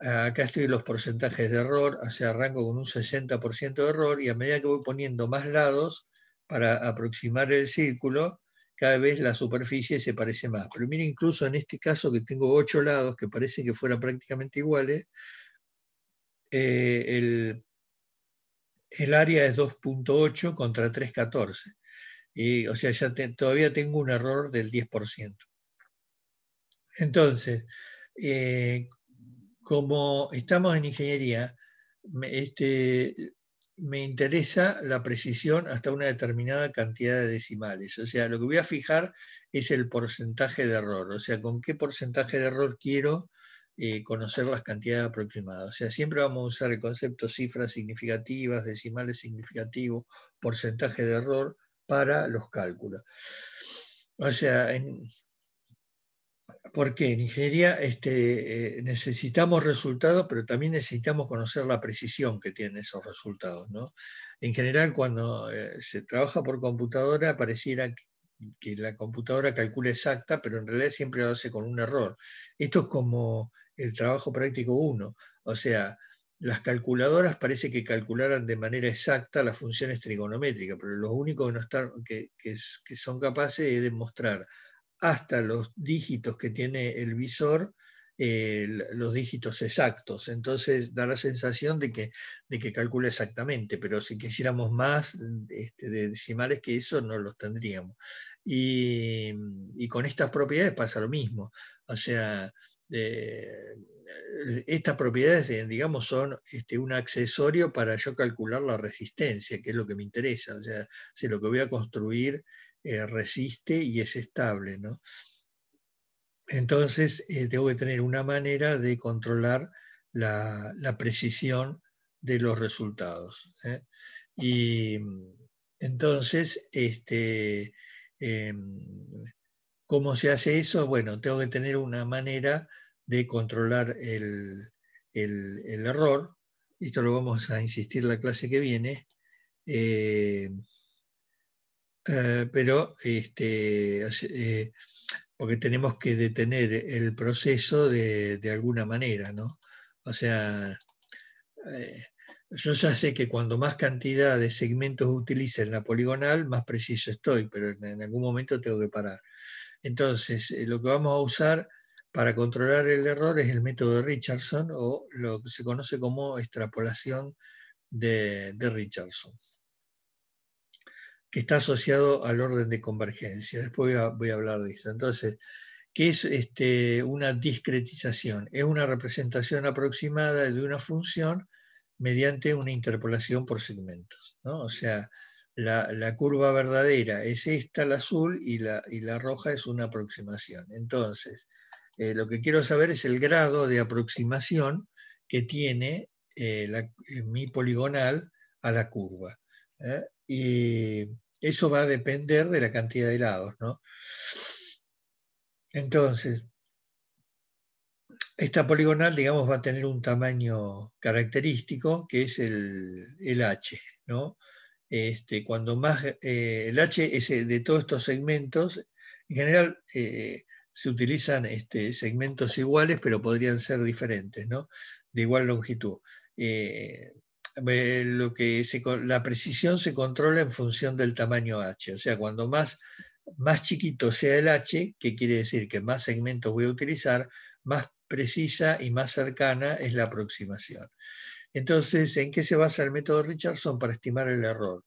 acá estoy los porcentajes de error, o sea, arranco con un 60% de error y a medida que voy poniendo más lados para aproximar el círculo, cada vez la superficie se parece más. Pero mira, incluso en este caso que tengo ocho lados que parecen que fueran prácticamente iguales, eh, el, área es 2.8 contra 3.14. Y, o sea, ya todavía tengo un error del 10%. Entonces, eh, como estamos en ingeniería, este, me interesa la precisión hasta una determinada cantidad de decimales. O sea, lo que voy a fijar es el porcentaje de error. O sea, con qué porcentaje de error quiero eh, conocer las cantidades aproximadas. O sea, siempre vamos a usar el concepto cifras significativas, decimales significativos, porcentaje de error para los cálculos. O sea, en, porque qué? Nigeria este, eh, necesitamos resultados, pero también necesitamos conocer la precisión que tienen esos resultados. ¿no? En general, cuando eh, se trabaja por computadora, pareciera que, la computadora calcula exacta, pero en realidad siempre lo hace con un error. Esto es como el trabajo práctico 1. O sea, las calculadoras parece que calcularan de manera exacta las funciones trigonométricas, pero lo único que, son capaces es demostrar hasta los dígitos que tiene el visor, eh, los dígitos exactos. Entonces da la sensación de que, calcula exactamente, pero si quisiéramos más mm, este, decimales que eso, no los tendríamos. Mm, y, con estas propiedades pasa lo mismo. O sea, eh, eh, estas propiedades, digamos, son este, un accesorio para yo calcular la resistencia, que es lo que me interesa. O sea, si lo que voy a construir eh, resiste y es estable. Entonces, eh, tengo que tener una manera de controlar la, precisión de los resultados. ¿eh? Y entonces, este, em, ¿cómo se hace eso? Bueno, tengo que tener una manera de controlar el, error. Esto lo vamos a insistir la clase que viene. Eh, pero este, eh, porque tenemos que detener el proceso de, alguna manera, ¿no? O sea, eh, yo ya sé que cuando más cantidad de segmentos utilice en la poligonal, más preciso estoy, pero en, algún momento tengo que parar. Entonces, lo que vamos a usar para controlar el error es el método de Richardson o lo que se conoce como extrapolación de Richardson que está asociado al orden de convergencia. Después voy a, hablar de eso. Entonces, ¿qué es este, una discretización? Es una representación aproximada de una función mediante una interpolación por segmentos. ¿no? O sea, la, curva verdadera es esta, la azul, y la, la roja es una aproximación. Entonces, eh, lo que quiero saber es el grado de aproximación que tiene eh, eh, mi poligonal a la curva. ¿eh? Y eso va a depender de la cantidad de lados. ¿no? Entonces, esta poligonal, digamos, va a tener un tamaño característico, que es el, H, ¿no? Este, cuando más, eh, el H es eh, de todos estos segmentos, en general se utilizan este, segmentos iguales, pero podrían ser diferentes, ¿no? De igual longitud que la precisión se controla en función del tamaño H. O sea, cuando más, más chiquito sea el H, que quiere decir que más segmentos voy a utilizar, más precisa y más cercana es la aproximación. Entonces, ¿en qué se basa el método Richardson para estimar el error?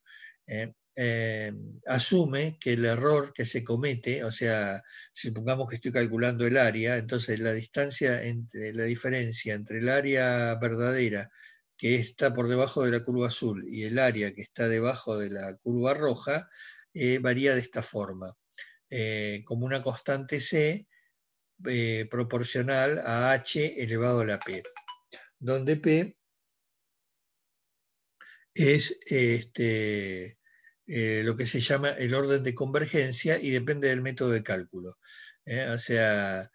Eh, eh, asume que el error que se comete, o sea, supongamos que estoy calculando el área, entonces la distancia entre la diferencia entre el área verdadera que está por debajo de la curva azul y el área que está debajo de la curva roja eh, varía de esta forma, eh, como una constante C eh, proporcional a H elevado a la P, donde P es este, lo que se llama el orden de convergencia y depende del método de cálculo. o sea,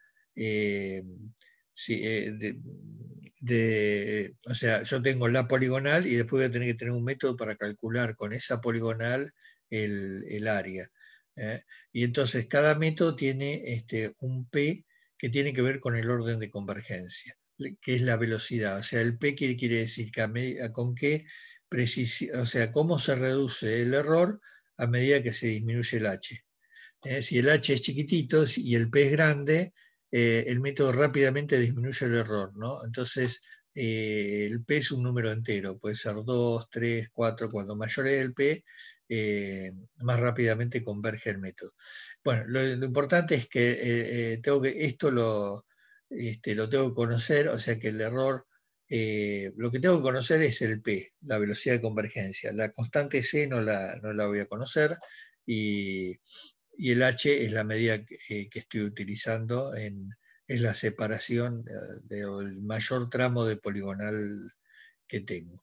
eh, o sea, yo tengo la poligonal y después voy a tener que tener un método para calcular con esa poligonal el, área. ¿eh? Y entonces cada método tiene este, un P que tiene que ver con el orden de convergencia, que es la velocidad. O sea, el P quiere, quiere decir con qué precisión, o sea, cómo se reduce el error a medida que se disminuye el H. ¿eh? Si el H es chiquitito y el P es grande, eh, el método rápidamente disminuye el error, ¿no? Entonces, eh, el P es un número entero, puede ser 2, 3, 4, cuando mayor es el P, eh, más rápidamente converge el método. Bueno, lo, importante es que, tengo que esto este, lo, tengo que conocer, o sea que el error, lo que tengo que conocer es el P, la velocidad de convergencia. La constante C no la, no la voy a conocer y y el H es la medida que, eh, estoy utilizando, en, es la separación eh, del mayor tramo de poligonal que tengo.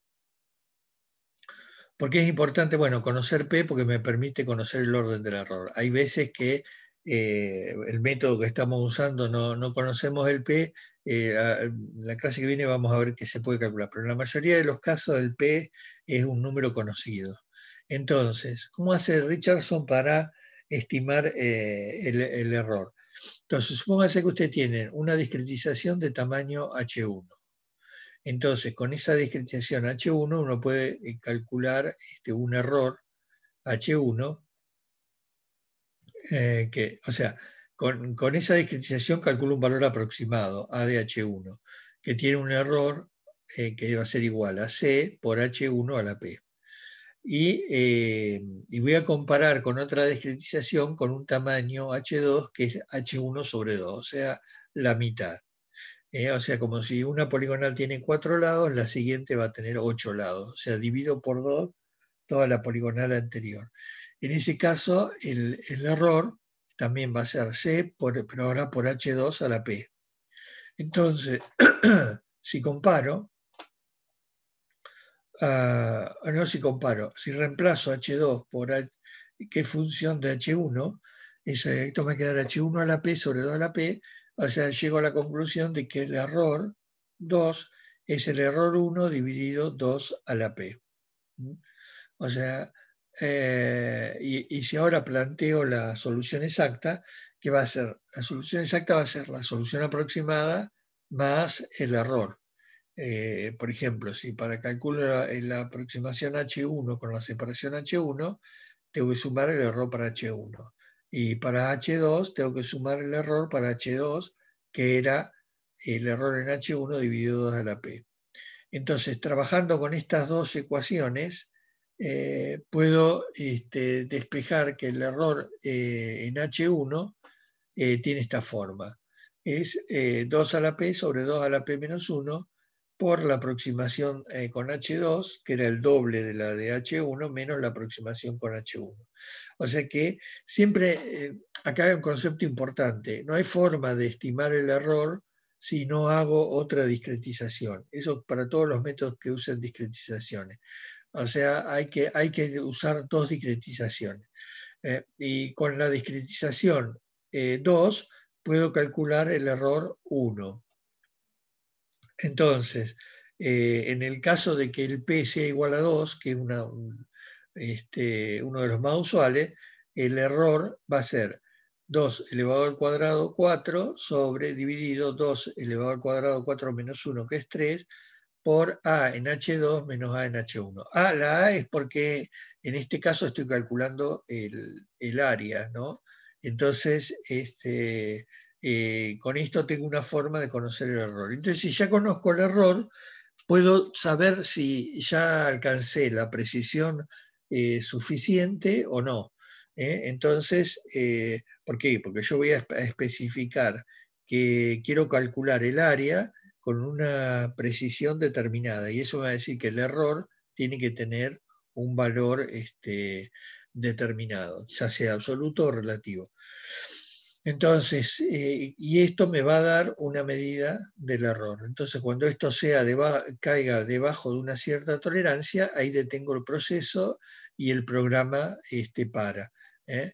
¿Por qué es importante? Bueno, conocer P porque me permite conocer el orden del error. Hay veces que eh, el método que estamos usando no, conocemos el P, la clase que viene vamos a ver que se puede calcular, pero en la mayoría de los casos el P es un número conocido. Entonces, ¿cómo hace Richardson para estimar eh, el, error. Entonces, supóngase que usted tiene una discretización de tamaño H1. Entonces, con esa discretización H1 uno puede eh, calcular este, un error H1, eh, que, o sea, con, esa discretización calcula un valor aproximado, A de H1, que tiene un error que va a ser igual a C por H1 a la P. Eh, y, voy a comparar con otra discretización con un tamaño H2 que es H1 sobre 2, o sea, la mitad. Eh, o sea, como si una poligonal tiene cuatro lados, la siguiente va a tener ocho lados. O sea, divido por dos toda la poligonal anterior. En ese caso, el, error también va a ser C, por, pero ahora por H2 a la P. Entonces, si comparo, no si comparo, si reemplazo H2 por qué función de H1, esto me va H1 a la P sobre 2 a la P, o sea, llego a la conclusión de que el error 2 es el error 1 dividido 2 a la P. ¿Mm? O sea, eh, y, y, si ahora planteo la solución exacta, ¿qué va a ser? La solución exacta va a ser la solución aproximada más el error. Eh, por ejemplo, si para calcular eh, la, aproximación H1 con la separación H1, tengo que sumar el error para H1. Y para H2 tengo que sumar el error para H2, que era el error en H1 dividido 2 a la P. Entonces, trabajando con estas dos ecuaciones, eh, puedo este, despejar que el error en H1 tiene esta forma. Es 2 a la P sobre 2 a la P menos 1, por la aproximación eh, con H2, que era el doble de la de H1, menos la aproximación con H1. O sea que siempre, eh, acá hay un concepto importante, no hay forma de estimar el error si no hago otra discretización. Eso para todos los métodos que usan discretizaciones. O sea, hay que, hay que usar dos discretizaciones. Eh, y con la discretización 2 puedo calcular el error 1. Entonces, eh, en el caso de que el P sea igual a 2, que es una, este, uno de los más usuales, el error va a ser 2 elevado al cuadrado 4 sobre dividido 2 elevado al cuadrado 4 menos 1, que es 3, por A en H2 menos A en H1. A, la A es porque en este caso estoy calculando el, el área, ¿no? Entonces, este, eh, con esto tengo una forma de conocer el error. Entonces, si ya conozco el error, puedo saber si ya alcancé la precisión eh, suficiente o no. ¿eh? Entonces, ¿por qué? Porque yo voy a especificar que quiero calcular el área con una precisión determinada y eso va a decir que el error tiene que tener un valor este, determinado, ya sea absoluto o relativo. Entonces, eh, y esto me va a dar una medida del error. Entonces, cuando esto sea caiga debajo de una cierta tolerancia, ahí detengo el proceso y el programa este, para. ¿eh?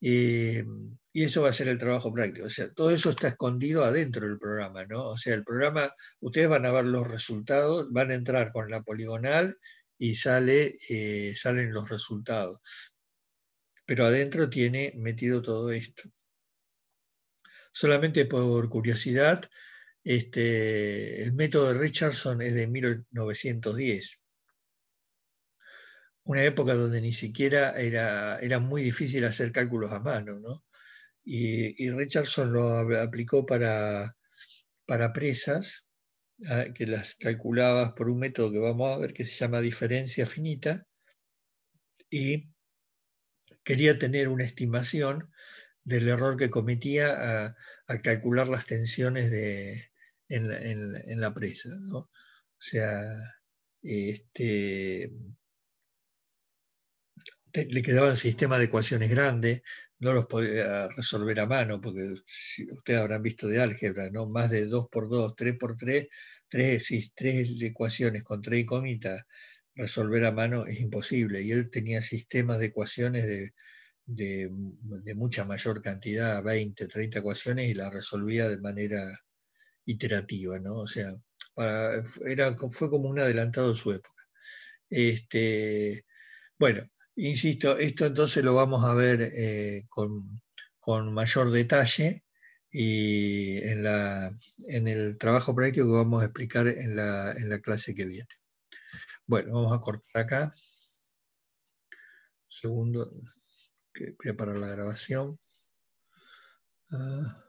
Eh, y eso va a ser el trabajo práctico. O sea, todo eso está escondido adentro del programa, ¿no? O sea, el programa, ustedes van a ver los resultados, van a entrar con la poligonal y sale, salen los resultados. Pero adentro tiene metido todo esto solamente por curiosidad, este, el método de Richardson es de 1910, una época donde ni siquiera era, muy difícil hacer cálculos a mano, Y, Richardson lo aplicó para, para presas, ¿ah? que las calculaba por un método que vamos a ver que se llama diferencia finita, y quería tener una estimación del error que cometía a, calcular las tensiones en, la, presa. O sea, este, le quedaban sistemas de ecuaciones grandes, no los podía resolver a mano, porque ustedes habrán visto de álgebra, ¿no? más de 2 por 2, 3 por 3, 3, 3 ecuaciones con 3 incógnitas, resolver a mano es imposible. Y él tenía sistemas de ecuaciones de de, mucha mayor cantidad, 20, 30 ecuaciones, y la resolvía de manera iterativa, ¿no? O sea, era, fue como un adelantado de su época. Este, bueno, insisto, esto entonces lo vamos a ver eh, con, mayor detalle y en, la, en, el trabajo práctico que vamos a explicar en la, en la clase que viene. Bueno, vamos a cortar acá. Segundo que, para la grabación. Ah,